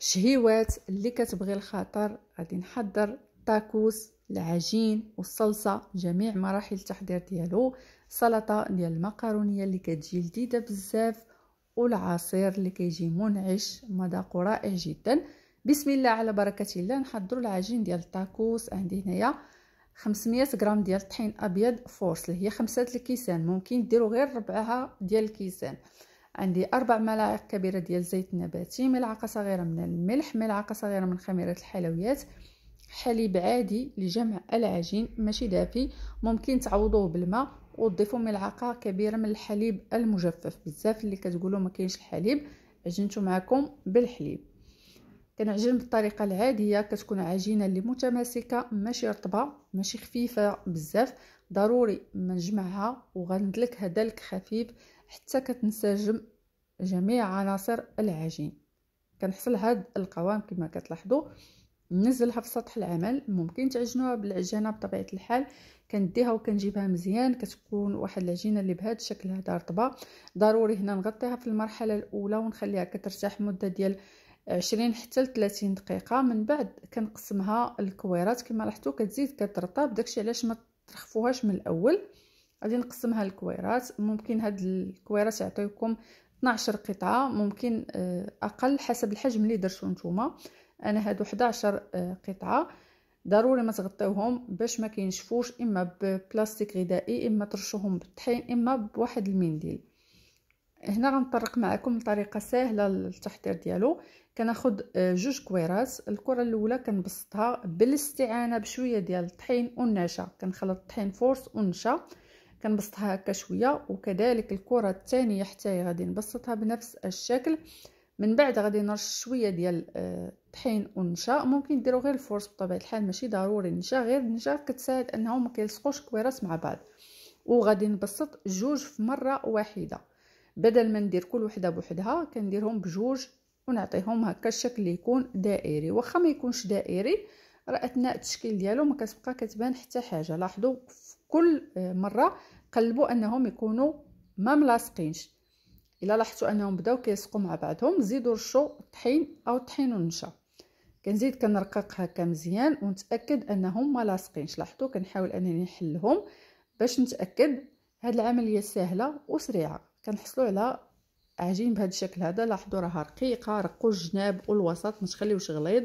شهيوات اللي كتبغي الخاطر غادي نحضر تاكوس العجين والصلصه جميع مراحل التحضير ديالو سلطة ديال المكرونيه اللي كتجي لذيذه بزاف والعصير اللي كيجي منعش مذاق رائع جدا بسم الله على بركه الله نحضروا العجين ديال الطاكوس عندي هنايا 500 غرام ديال الطحين ابيض فورس اللي هي خمسة الكيسان ممكن ديروا غير ربعها ديال الكيسان عندي أربع ملاعق كبيرة ديال الزيت النباتي ملعقة صغيرة من الملح ملعقة صغيرة من خميرة الحلويات حليب عادي لجمع العجين ماشي دافي ممكن تعوضوه بالماء وتضيفوا ملعقه كبيره من الحليب المجفف بزاف اللي كتقولوا ما كاينش الحليب عجنتو معكم بالحليب كنعجن بالطريقه العاديه كتكون عجينه اللي متماسكه ماشي رطبه ماشي خفيفه بزاف ضروري ما نجمعها وغندلك هدلك خفيف حتى كتنسجم جميع عناصر العجين كنحصل هاد القوام كما كتلاحظوا ننزلها في سطح العمل ممكن تعجنوها بالعجانه بطبيعه الحال كنديها وكنجيبها مزيان كتكون واحد العجينه اللي بهذا الشكل هذا رطبه ضروري هنا نغطيها في المرحله الاولى ونخليها كترتاح مده ديال 20 حتى 30 دقيقه من بعد كنقسمها الكويرات كما لاحظتوا كتزيد كترطب داكشي علاش ما ترخفوهاش من الاول غادي نقسمها لكويرات ممكن هاد الكويرات يعطيكم 12 قطعه ممكن آه، اقل حسب الحجم اللي درتو نتوما انا هادو 11 آه، قطعه ضروري ما تغطيوهم باش ما كينشفوش اما ببلاستيك غذائي اما ترشوهم بالطحين اما بواحد المنديل هنا غنطرق معكم طريقه سهله للتحضير ديالو كناخد آه، جوج كويرات الكره الاولى كنبسطها بالاستعانه بشويه ديال الطحين والنشا كنخلط الطحين فورس والنشا كنبسطها هكا شويه وكذلك الكره الثانيه حتى هي غادي نبسطها بنفس الشكل من بعد غادي نرش شويه ديال آه، طحين ونشا ممكن ديروا غير الفورس بطبيعه الحال ماشي ضروري النشا غير النشا كتساعد انهم ما كيلصقوش الكويرات مع بعض وغادي نبسط جوج في مره واحده بدل ما ندير كل وحده بوحدها كنديرهم بجوج ونعطيهم هكا الشكل اللي يكون دائري واخا ما يكونش دائري راه اثناء التشكيل ديالو ما كتبقى كتبان حتى حاجه لاحظوا في كل آه، مره قلبوا انهم يكونوا ما ملاصقينش الا لاحظتوا انهم بداو كيسقوا مع بعضهم زيدوا رشوا الطحين او الطحين والنشا كنزيد كنرقق هكا مزيان ونتاكد انهم ما لاصقينش لاحظوا كنحاول انني نحلهم باش نتاكد هاد العمليه سهله وسريعه كنحصلوا على عجين بهذا الشكل هذا لاحظوا راها رقيقه رقوا الجناب والوسط ما تخليوش غليظ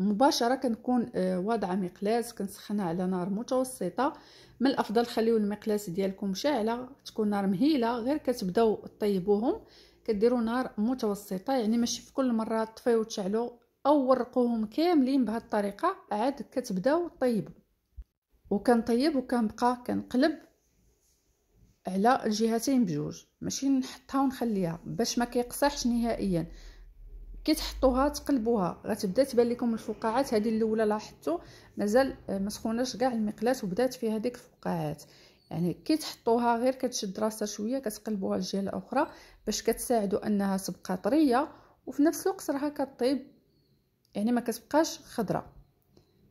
مباشره كنكون آه، واضعه مقلاس كنسخنها على نار متوسطه من الافضل خليو المقلاس ديالكم شاعله تكون نار مهيله غير كتبداو طيبوهم كديروا نار متوسطه يعني ماشي في كل مره طفيو وتشعلوا او ورقوهم كاملين بهذه الطريقه عاد كتبداو طيبو وكنطيب وكنبقى كنقلب على الجهتين بجوج ماشي نحطها ونخليها باش ما كيقصحش نهائيا كي تحطوها تقلبوها غتبدا تبان لكم الفقاعات هذه الاولى لاحظتوا مازال آه، ما سخوناش كاع المقلاة وبدات فيها ديك الفقاعات يعني كي تحطوها غير كتشد راسها شويه كتقلبوها الجهه الاخرى باش كتساعدوا انها تبقى طريه وفي نفس الوقت راها كطيب يعني ما كتبقاش خضره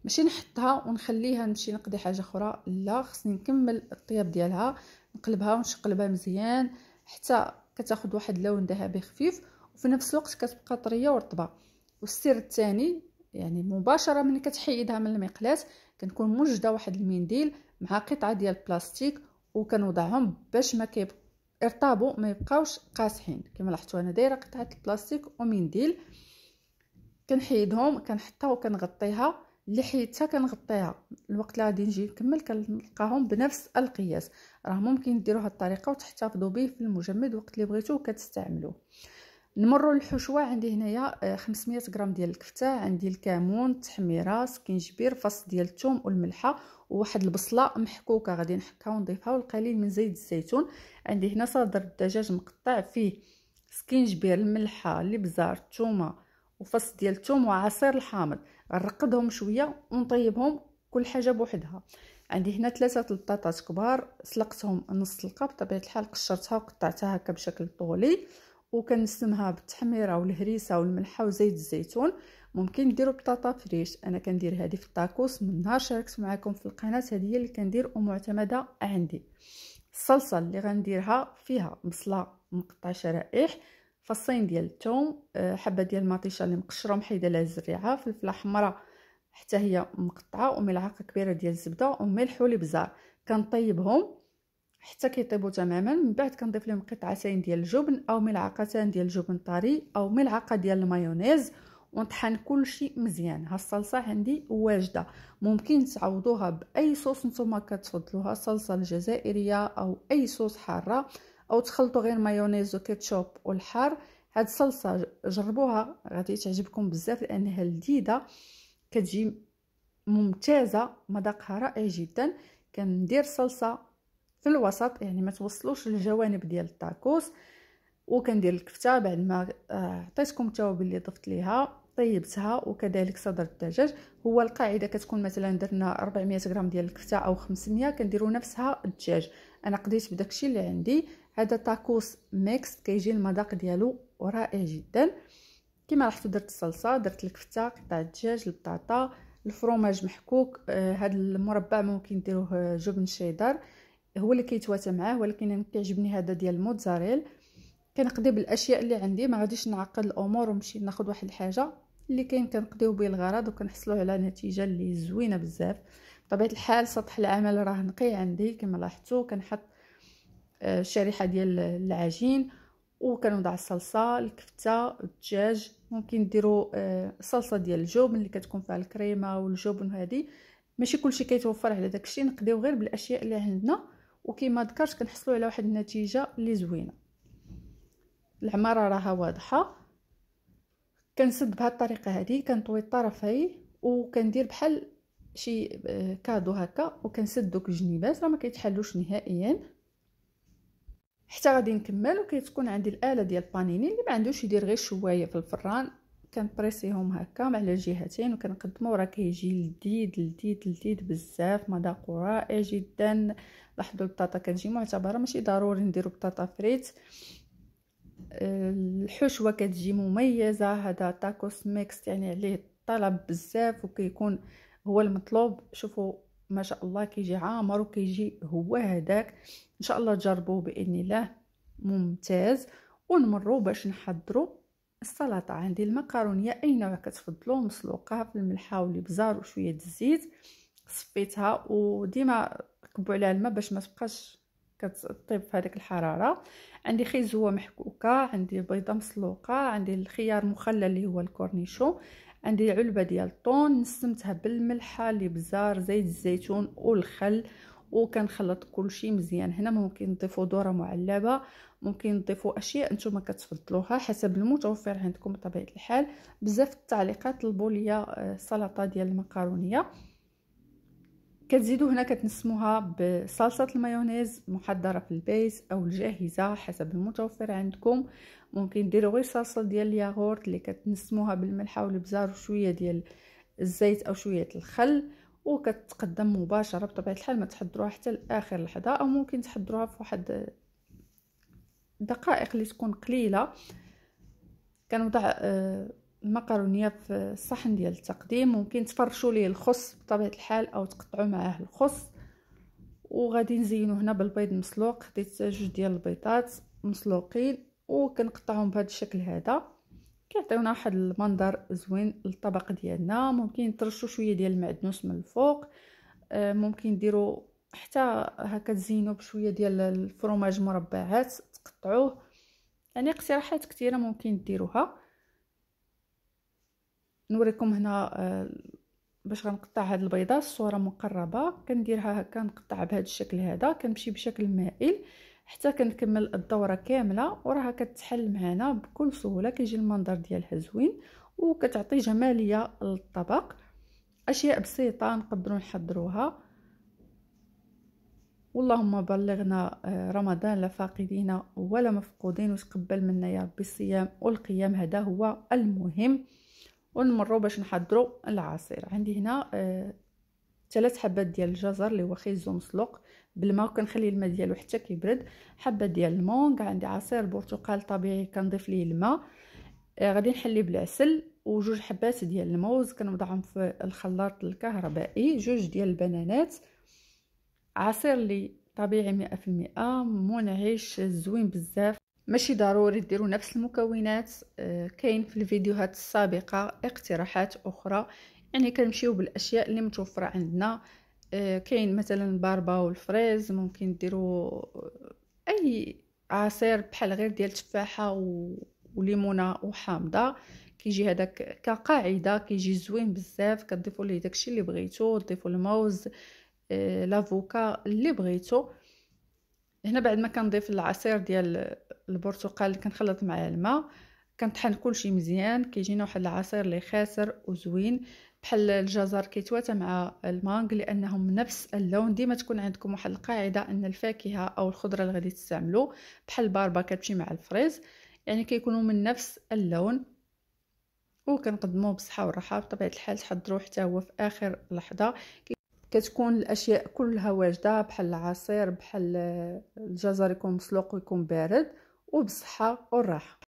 ماشي نحطها ونخليها نمشي نقضي حاجه اخرى لا خصني نكمل الطياب ديالها نقلبها ونشقلبها مزيان حتى كتاخد واحد اللون ذهبي خفيف وفي نفس الوقت كتبقى طريه ورطبه والسر الثاني يعني مباشره ملي كتحيدها من المقلاة كنكون موجده واحد المنديل مع قطعه ديال البلاستيك وكنوضعهم باش ما كيب ارطابوا ما يبقاوش قاسحين كما لاحظتوا انا دايره قطعه البلاستيك ومنديل كنحيدهم كنحطها وكنغطيها اللي حيدتها كنغطيها الوقت اللي غادي نجي نكمل كنلقاهم بنفس القياس راه ممكن ديروا هاد الطريقه وتحتفظوا به في المجمد وقت اللي بغيتو كتستعملوه نمروا للحشوه عندي هنايا 500 آه، غرام ديال الكفته عندي الكمون التحميره سكينجبير فص ديال الثوم والملحه وواحد البصله محكوكه غادي نحكها ونضيفها والقليل من زيت الزيتون عندي هنا صدر الدجاج مقطع فيه سكينجبير الملحه الابزار الثومه وفص ديال الثوم وعصير الحامض نرقدهم شويه ونطيبهم كل حاجه بوحدها عندي هنا ثلاثه البطاطات كبار سلقتهم نص سلقه بطبيعه الحال قشرتها وقطعتها هكا بشكل طولي وكنسمها بالتحميره والهريسه والملحه وزيت الزيتون ممكن ديروا بطاطا فريش انا كندير هذه في الطاكوس من نهار شاركت معكم في القناه هذه هي اللي كندير ومعتمده عندي الصلصه اللي غنديرها فيها بصله مقطع شرائح فصين ديال الثوم آه، حبه ديال المطيشه اللي مقشره محيده لها الزريعه فلفله حمراء حتى هي مقطعه وملعقه كبيره ديال الزبده وملح ولبزار كنطيبهم حتى كيطيبوا تماما من بعد كنضيف لهم قطعتين ديال الجبن او ملعقتان ديال الجبن طري او ملعقه ديال المايونيز ونطحن كلشي مزيان ها الصلصه عندي واجده ممكن تعوضوها باي صوص نتوما كتفضلوها الصلصه الجزائريه او اي صوص حاره او تخلطوا غير مايونيز وكاتشوب والحار هاد الصلصه جربوها غادي تعجبكم بزاف لانها لذيذه كتجي ممتازه مذاقها رائع جدا كندير صلصه في الوسط يعني ما توصلوش الجوانب ديال الطاكوس وكندير الكفته بعد ما آه، عطيتكم التوابل اللي ضفت ليها طيبتها وكذلك صدر الدجاج هو القاعده كتكون مثلا درنا 400 غرام ديال الكفته او 500 كنديروا نفسها الدجاج انا قضيت بداكشي اللي عندي هذا تاكوس ميكس كيجي المذاق ديالو رائع جدا كما لاحظتوا درت الصلصه درت الكفته قطع الدجاج البطاطا الفروماج محكوك هذا آه، المربع ممكن ديروه آه، جبن شيدر هو اللي كيتواتى معاه ولكن انا كيعجبني هذا ديال الموتزاريل كنقضي بالاشياء اللي عندي ما غاديش نعقد الامور ونمشي ناخد واحد الحاجه اللي كاين كنقضيو به الغرض وكنحصلوا على نتيجه اللي زوينه بزاف بطبيعه الحال سطح العمل راه نقي عندي كما لاحظتوا كنحط الشريحه آه، ديال العجين وكنوضع الصلصه الكفته الدجاج ممكن ديروا آه، صلصه ديال الجبن اللي كتكون فيها الكريمه والجبن هذه ماشي كلشي كيتوفر على داكشي نقضيو غير بالاشياء اللي عندنا وكما ذكرت كنحصلوا على واحد النتيجه اللي زوينه العماره راها واضحه كنسد بهاد الطريقه هذه كنطوي الطرفين وكندير بحال شي آه، كادو هكا وكنسد دوك الجنيبات راه ما كيتحلوش نهائيا حتى غادي نكمل وكتكون عندي الاله ديال البانيني اللي ما عندوش يدير غير شوايه في الفران كنبريسيهم هكا على الجهتين وكنقدمو راه كيجي لذيذ لذيذ لذيذ بزاف مذاقو رائع إيه جدا لاحظوا البطاطا كتجي معتبره ماشي ضروري نديرو بطاطا فريت آه، الحشوه كتجي مميزه هذا تاكوس ميكس يعني عليه طلب بزاف وكيكون هو المطلوب شوفوا ما شاء الله كيجي عامر وكيجي هو هذاك ان شاء الله تجربوه باذن الله ممتاز ونمروا باش نحضروا السلطه عندي المكرونيه اي نوع كتفضلو مسلوقه في الملحه والابزار وشويه الزيت صفيتها وديما كبو عليها الماء باش ما تبقاش كتطيب في هذيك الحراره عندي خيزوه محكوكه عندي بيضه مسلوقه عندي الخيار مخلل اللي هو الكورنيشو عندي علبه ديال الطون نسمتها بالملحه الابزار زيت الزيتون والخل وكنخلط كلشي مزيان هنا ممكن نضيفوا ذره معلبه ممكن نضيفوا اشياء نتوما كتفضلوها حسب المتوفر عندكم بطبيعه الحال بزاف التعليقات طلبوا ليا السلطه آه، ديال المكرونيه كتزيدوا هنا كتنسموها بصلصه المايونيز محضره في البيت او الجاهزه حسب المتوفر عندكم ممكن ديروا غير صلصه ديال الياغورت اللي كتنسموها بالملح والابزار وشويه ديال الزيت او شويه الخل وكتقدم مباشره بطبيعه الحال ما تحضروها حتى لاخر لحظه او ممكن تحضروها في واحد دقائق اللي تكون قليله كنوضع المكرونيه آه، في الصحن ديال التقديم ممكن تفرشوا ليه الخص بطبيعه الحال او تقطعوا معاه الخص وغادي نزينو هنا بالبيض مسلوق خديت جوج ديال البيضات مسلوقين وكنقطعهم بهذا الشكل هذا كيعطيونا واحد المنظر زوين للطبق ديالنا ممكن ترشوا شويه ديال المعدنوس من الفوق آه، ممكن ديروا حتى هكا تزينوا بشويه ديال الفرماج مربعات تقطعوه يعني اقتراحات كثيره ممكن ديروها نوريكم هنا آه، باش غنقطع هاد البيضه الصوره مقربه كنديرها هكا نقطع بهذا الشكل هذا كنمشي بشكل مائل حتى كنكمل الدوره كامله وراها كتحل معنا بكل سهوله كيجي المنظر ديالها زوين وكتعطي جماليه للطبق اشياء بسيطه نقدروا نحضروها اللهم بلغنا آه، رمضان لا فاقدين ولا مفقودين وتقبل منا يا ربي الصيام والقيام هذا هو المهم ونمروا باش نحضروا العصير عندي هنا آه، ثلاث حبات ديال الجزر اللي هو خيزو مسلوق بالماء وكنخلي الماء ديالو حتى كيبرد حبه ديال المونغ عندي عصير برتقال طبيعي كنضيف ليه الماء آه، غادي نحلي بالعسل وجوج حبات ديال الموز كنوضعهم في الخلاط الكهربائي جوج ديال البنانات عصير لي طبيعي مئة في المئة منعش زوين بزاف ماشي ضروري ديروا نفس المكونات آه، كاين في الفيديوهات السابقه اقتراحات اخرى يعني كنمشيو بالاشياء اللي متوفره عندنا آه، كاين مثلا الباربا والفريز ممكن ديروا آه، اي عصير بحال غير ديال تفاحه وليمونه وحامضه كيجي هذاك كقاعده كيجي زوين بزاف كتضيفوا ليه داكشي اللي بغيتو تضيفوا الموز آه، لافوكا اللي بغيتو هنا بعد ما كنضيف العصير ديال البرتقال اللي كنخلط معاه الماء كنطحن كلشي مزيان كيجينا واحد العصير اللي خاسر وزوين بحال الجزر كيتواتى مع المانغ لانهم نفس اللون ديما تكون عندكم واحد القاعده ان الفاكهه او الخضره اللي غادي تستعملوا بحال الباربا كتمشي مع الفريز يعني كيكونوا من نفس اللون وكنقدموه بصحه وراحه بطبيعه الحال تحضروا حتى هو في اخر لحظه كتكون الاشياء كلها واجده بحال العصير بحال الجزر يكون مسلوق ويكون بارد وبصحه والراحه